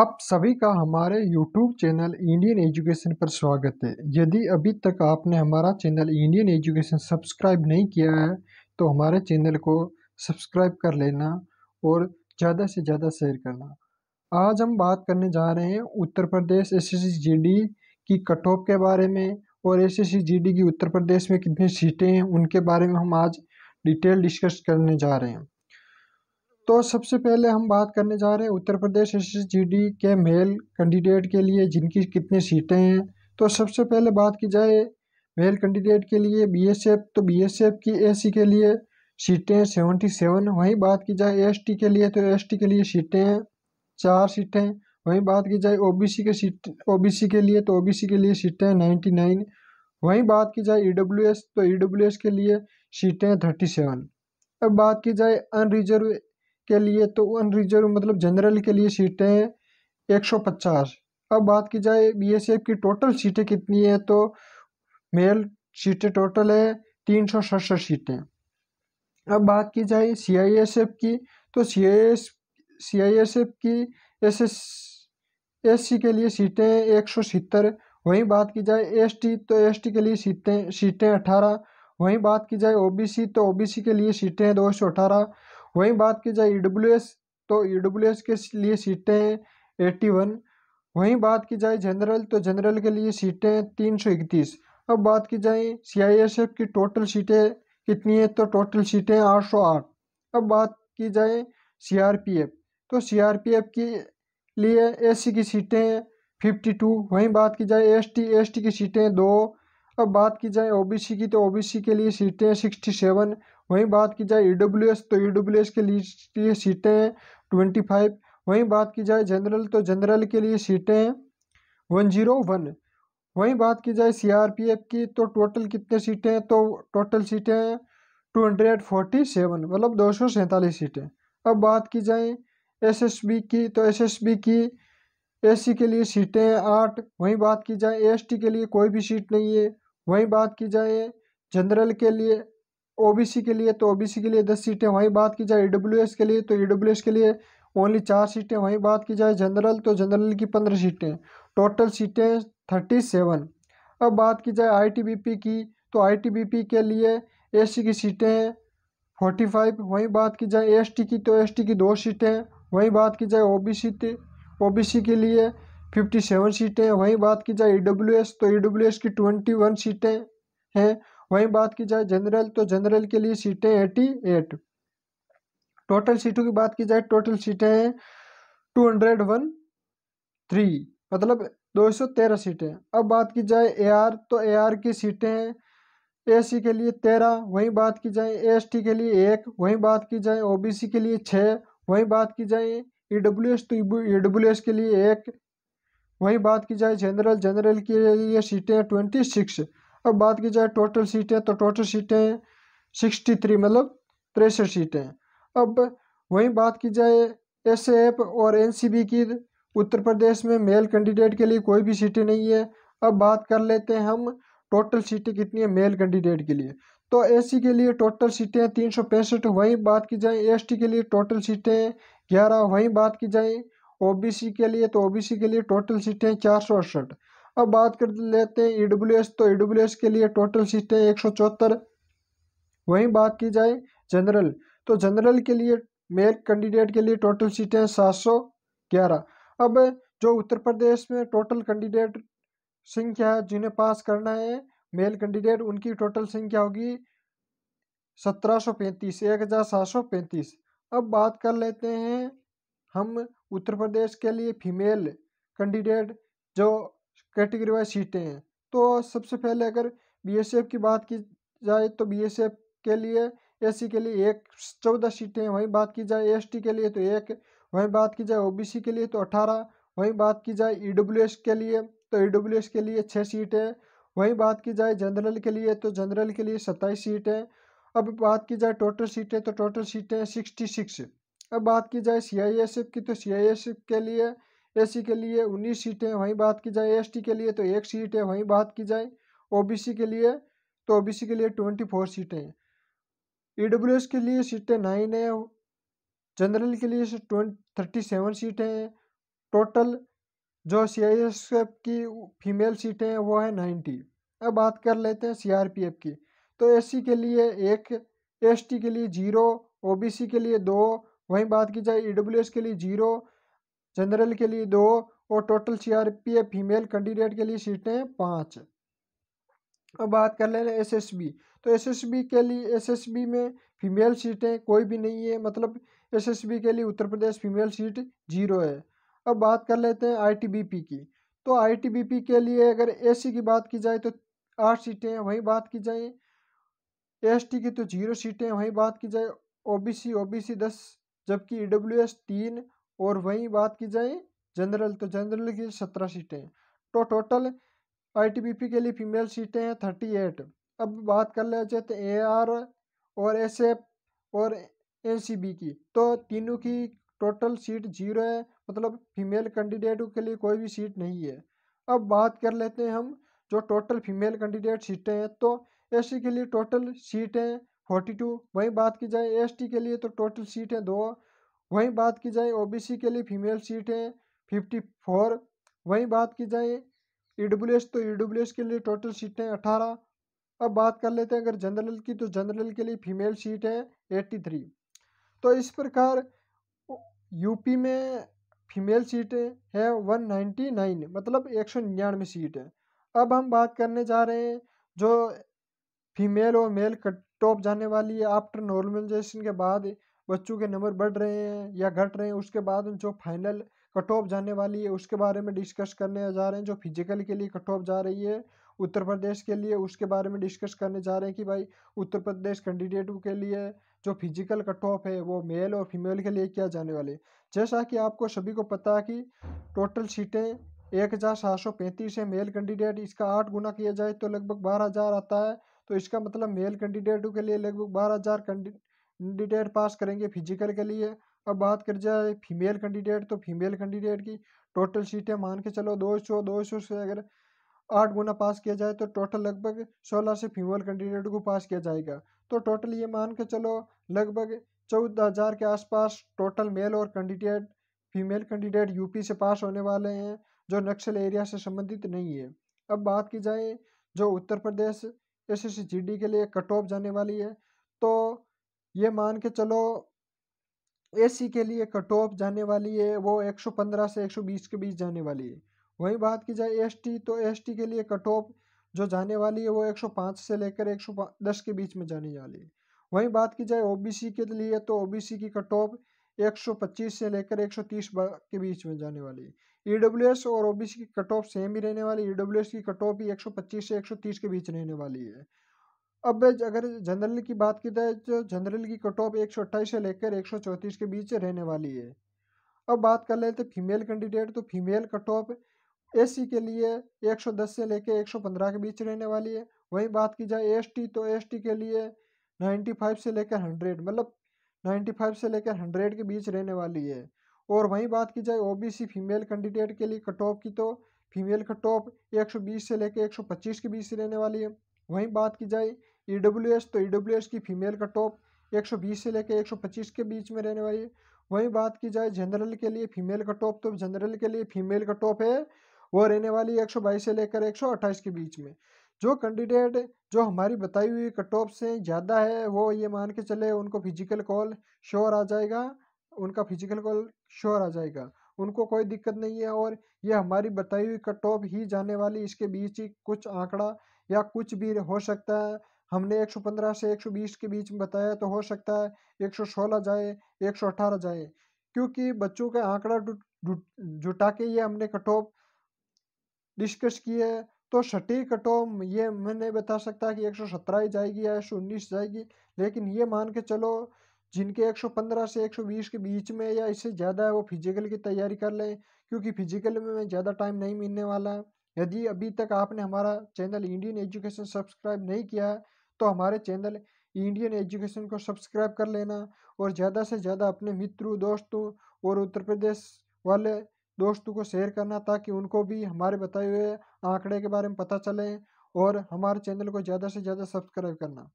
आप सभी का हमारे YouTube चैनल इंडियन एजुकेशन पर स्वागत है यदि अभी तक आपने हमारा चैनल इंडियन एजुकेशन सब्सक्राइब नहीं किया है तो हमारे चैनल को सब्सक्राइब कर लेना और ज़्यादा से ज़्यादा शेयर करना आज हम बात करने जा रहे हैं उत्तर प्रदेश एस एस की कट ऑफ के बारे में और एस एस की उत्तर प्रदेश में कितनी सीटें हैं उनके बारे में हम आज डिटेल डिस्कस करने जा रहे हैं तो सबसे पहले हम बात करने जा रहे हैं उत्तर प्रदेश एस के मेल कैंडिडेट के लिए जिनकी कितनी सीटें हैं तो सबसे पहले बात की जाए मेल कैंडिडेट के लिए बीएसएफ तो बीएसएफ की एसी के लिए सीटें सेवेंटी सेवन वहीं बात की जाए एसटी के लिए तो एसटी के लिए सीटें हैं चार सीटें वहीं बात की जाए ओबीसी के सीट ओबीसी के लिए तो ओबीसी के लिए सीटें नाइन्टी नाइन वहीं बात की जाए ईडब्ल्यूएस e तो ईडब्ल्यूएस e के लिए सीटें थर्टी सेवन अब बात की जाए अनरिजर्व के लिए तो अनरिजर्व मतलब जनरल के लिए सीटें एक सौ पचास अब बात की जाए बीएसएफ की टोटल सीटें कितनी है तो मेल सीटें टोटल है तीन सौ सड़सठ सीटें अब बात की जाए सीआईएसएफ की तो सी आई एस एफ की एस एस एस सी के लिए सीटें हैं एक सौ सत्तर वहीं बात की जाए एसटी तो एसटी के लिए सीटें सीटें अठारह वहीं बात की जाए ओबीसी तो ओबीसी के लिए सीटें हैं दो सौ अठारह वहीं बात की जाए ई e तो ई e के लिए सीटें हैं एट्टी वन वहीं बात की जाए जनरल तो जनरल के लिए सीटें हैं तीन सौ इकतीस अब बात की जाए सीआईएसएफ की टोटल सीटें कितनी है तो टोटल सीटें आठ सौ आठ अब बात की जाए सीआरपीएफ तो सीआरपीएफ के लिए एससी की सीटें फिफ्टी टू वहीं बात की जाए एसटी एसटी की सीटें दो अब बात की जाए ओबीसी की तो ओबीसी के लिए सीटें सिक्सटी सेवन वहीं बात की जाए ई e तो ई e के लिए सीटें हैं ट्वेंटी फाइव वहीं बात की जाए जनरल तो जनरल के लिए सीटें हैं वन जीरो वन वहीं बात की जाए सीआरपीएफ की तो टोटल कितने सीटें हैं तो टोटल सीटें हैं टू हंड्रेड फोर्टी सेवन मतलब दो सौ सैंतालीस सीटें अब बात की जाए बी की तो बी की सी के लिए सीटें हैं आठ वहीं बात की जाए टी के लिए कोई भी सीट नहीं है वहीं बात की जाए जनरल के लिए ओबीसी के लिए तो ओबीसी के लिए दस सीटें वहीं बात की जाए ई e के लिए तो ई e के लिए ओनली चार सीटें वहीं बात की जाए जनरल तो जनरल की पंद्रह सीटें टोटल सीटें थर्टी सेवन अब बात की जाए आईटीबीपी की तो आईटीबीपी के लिए एससी की सीटें हैं फोर्टी फाइव वहीं बात की जाए एसटी की तो एसटी की दो सीटें हैं वहीं बात की जाए ओ बी के लिए फिफ्टी सेवन सीटें वहीं बात की जाए ई e तो ई e की ट्वेंटी वन सीटें हैं वहीं बात की जाए जनरल तो जनरल के लिए सीटें एटी एट टोटल सीटों की बात की जाए टोटल सीटें हैं टू हंड्रेड वन थ्री मतलब दो सौ तेरह सीटें अब बात की जाए एआर तो एआर की सीटें हैं सी के लिए तेरह वहीं बात की जाए टी के लिए एक वहीं बात की जाए सी के लिए छः वहीं बात की जाए ई डब्ल्यू एस तो ई डब्ल्यू एस के लिए एक वहीं बात की जाए जनरल जनरल के लिए सीटें ट्वेंटी सिक्स अब बात की जाए टोटल सीटें तो टोटल सीटें सिक्सटी थ्री मतलब तिरसठ सीटें अब वहीं बात की जाए एस एफ और एन सी बी की उत्तर प्रदेश में मेल कैंडिडेट के लिए कोई भी सीटें नहीं है अब बात कर लेते हैं हम टोटल सीटें कितनी है मेल कैंडिडेट के लिए तो सी के लिए टोटल सीटें तीन सौ पैंसठ वहीं बात की जाए एस के लिए टोटल सीटें ग्यारह वहीं बात की जाए ओबीसी के लिए तो ओबीसी के लिए टोटल सीटें चार सौ अड़सठ अब बात कर लेते हैं एस तो एस के लिए टोटल सीटें एक सौ चौहत्तर वहीं बात की जाए जनरल तो जनरल के लिए मेल कैंडिडेट के लिए टोटल सीटें सात सौ ग्यारह अब जो उत्तर प्रदेश में टोटल कैंडिडेट संख्या जिन्हें पास करना है मेल कैंडिडेट उनकी टोटल संख्या होगी सत्रह सौ पैंतीस एक हज़ार सात सौ पैंतीस अब बात कर लेते हैं हम उत्तर प्रदेश के लिए फीमेल कैंडिडेट जो कैटेगरी वाइज सीटें हैं तो सबसे पहले अगर बीएसएफ की बात की जाए तो बीएसएफ के लिए एससी के लिए एक चौदह सीटें वहीं बात की जाए एसटी के लिए तो एक वहीं बात की जाए ओबीसी के लिए तो अठारह वहीं बात की जाए ईडब्ल्यूएस e के लिए तो ईडब्ल्यूएस e के लिए छः सीटें वहीं बात की जाए जनरल के लिए तो जनरल के लिए सत्ताईस सीटें अब बात की जाए टोटल सीटें तो टोटल सीटें सिक्सटी सिक्स अब बात की जाए एफ़ की तो एफ के लिए सी के लिए उन्नीस सीटें वहीं बात की जाए टी के लिए तो एक सीट है वहीं बात की जाए सी के लिए तो सी के लिए ट्वेंटी फोर सीटें हैं ई e के लिए सीटें नाइन है जनरल के लिए थर्टी सेवन सीटें हैं टोटल जो सी की फीमेल सीटें हैं वो है नाइन्टी अब बात कर लेते हैं सीआरपीएफ की तो एससी के लिए एक एसटी के लिए जीरो ओबीसी के लिए दो वहीं बात की जाए ई के लिए जीरो जनरल के लिए दो और टोटल एफ फीमेल कैंडिडेट के लिए सीटें पाँच अब बात कर लें बी तो बी के लिए बी में फीमेल सीटें कोई भी नहीं है मतलब बी के लिए Uttar Pradesh female seat zero है अब बात कर लेते हैं पी की तो पी के लिए अगर सी की बात की जाए तो आठ सीटें हैं वहीं बात की जाए टी की तो जीरो सीटें वहीं बात की जाए ओबीसी ओबीसी दस जबकि ई डब्ल्यू एस तीन और वहीं बात की जाए जनरल तो जनरल की सत्रह सीटें तो टोटल आईटीबीपी के लिए फीमेल सीटें हैं थर्टी एट अब बात कर लिया जाए तो ए आर और एस एफ और एन सी बी की तो तीनों की टोटल सीट जीरो है मतलब फीमेल कैंडिडेटों के लिए कोई भी सीट नहीं है अब बात कर लेते हैं हम जो टोटल फीमेल कैंडिडेट सीटें हैं तो एस के लिए टोटल सीटें फोर्टी टू वहीं बात की जाए एसटी के लिए तो टोटल सीट है दो वहीं बात की जाए ओबीसी के लिए फीमेल सीट है फिफ्टी फोर वहीं बात की जाए ई e तो ई e के लिए टोटल सीटें अठारह अब बात कर लेते हैं अगर जनरल की तो जनरल के लिए फीमेल सीट है एट्टी थ्री तो इस प्रकार यूपी में फीमेल सीट है वन नाइन्टी नाइन मतलब एक सौ निन्यानवे सीट है अब हम बात करने जा रहे हैं जो फीमेल और मेल कट टॉप जाने वाली है आफ्टर नॉर्मलाइजेशन के बाद बच्चों के नंबर बढ़ रहे हैं या घट रहे हैं उसके बाद जो फाइनल कट ऑफ जाने वाली है उसके बारे में डिस्कस करने जा रहे हैं जो फिजिकल के लिए कट ऑफ जा रही है उत्तर प्रदेश के लिए उसके बारे में डिस्कस करने जा रहे हैं कि भाई उत्तर प्रदेश कैंडिडेट के लिए जो फिजिकल कट ऑफ है वो मेल और फीमेल के लिए किया जाने वाले जैसा कि आपको सभी को पता है कि टोटल सीटें एक हज़ार सात सौ पैंतीस है मेल कैंडिडेट इसका आठ गुना किया जाए तो लगभग बारह हज़ार आता है तो इसका मतलब मेल कैंडिडेटों के लिए लगभग बारह हज़ार कैंडिडेट पास करेंगे फिजिकल के लिए अब बात कर जाए फीमेल कैंडिडेट तो फीमेल कैंडिडेट की टोटल सीटें मान के चलो दो सौ दो सौ से अगर आठ गुना पास किया जाए तो टोटल लगभग सोलह से फीमेल कैंडिडेट को पास किया जाएगा तो टोटल ये मान के चलो लगभग चौदह हज़ार के आसपास टोटल मेल और कैंडिडेट फीमेल कैंडिडेट यूपी से पास होने वाले हैं जो नक्सल एरिया से संबंधित नहीं है अब बात की जाए जो उत्तर प्रदेश एस एस के लिए कट ऑफ जाने वाली है तो ये मान के चलो एसी के लिए कट ऑफ जाने वाली है वो 115 से 120 के बीच जाने वाली है वही बात की जाए एसटी तो एसटी के लिए कट ऑफ जो जाने वाली है वो 105 से लेकर 110 के बीच में जाने वाली है वही बात की जाए ओबीसी के लिए तो ओबीसी की कट ऑफ 125 से लेकर 130 के बीच में जाने वाली है ई और ओबीसी की कट ऑफ सेम ही रहने वाली ईडब्ल्यूएस की कट ऑफ भी 125 से 130 के बीच रहने वाली है अब अगर जनरल की बात की जाए तो जनरल की कट ऑफ एक से लेकर एक के बीच रहने वाली है अब बात कर लेते फीमेल कैंडिडेट तो फीमेल कट ऑफ एस के लिए 110 से लेकर 115 के बीच रहने वाली है वहीं बात की जाए एस तो एस के लिए 95 से लेकर 100 मतलब 95 से लेकर 100 के बीच रहने वाली है और वहीं बात की जाए ओबीसी फीमेल कैंडिडेट के लिए कट ऑफ की तो फीमेल का टॉप 120 से लेकर 125 के बीच रहने वाली है वहीं बात की जाए ई e तो ई e की फीमेल का टॉप 120 से लेकर 125 के बीच में रहने वाली है वहीं बात की जाए जनरल के लिए फीमेल का टॉप तो जनरल के लिए फीमेल का टॉप है वो रहने वाली है 122 से लेकर एक के बीच में जो कैंडिडेट जो हमारी बताई हुई कट ऑफ से ज़्यादा है वो ये मान के चले उनको फिजिकल कॉल श्योर आ जाएगा उनका फिजिकल कॉल श्योर आ जाएगा उनको कोई दिक्कत नहीं है और यह हमारी बताई हुई कट ऑफ ही जाने वाली इसके बीच ही कुछ आंकड़ा या कुछ भी हो सकता है हमने 115 से 120 के बीच में बताया तो हो सकता है 116 जाए 118 जाए क्योंकि बच्चों का आंकड़ा जुटा के ये हमने कट ऑफ डिस्कस किए तो सटीक कट ऑफ ये मैं नहीं बता सकता कि 117 ही जाएगी या 119 जाएगी लेकिन ये मान के चलो जिनके 115 से 120 के बीच में या इससे ज़्यादा है वो फिजिकल की तैयारी कर लें क्योंकि फिजिकल में ज़्यादा टाइम नहीं मिलने वाला है यदि अभी तक आपने हमारा चैनल इंडियन एजुकेशन सब्सक्राइब नहीं किया है तो हमारे चैनल इंडियन एजुकेशन को सब्सक्राइब कर लेना और ज़्यादा से ज़्यादा अपने मित्रों दोस्तों और उत्तर प्रदेश वाले दोस्तों को शेयर करना ताकि उनको भी हमारे बताए हुए आंकड़े के बारे में पता चले और हमारे चैनल को ज़्यादा से ज़्यादा सब्सक्राइब करना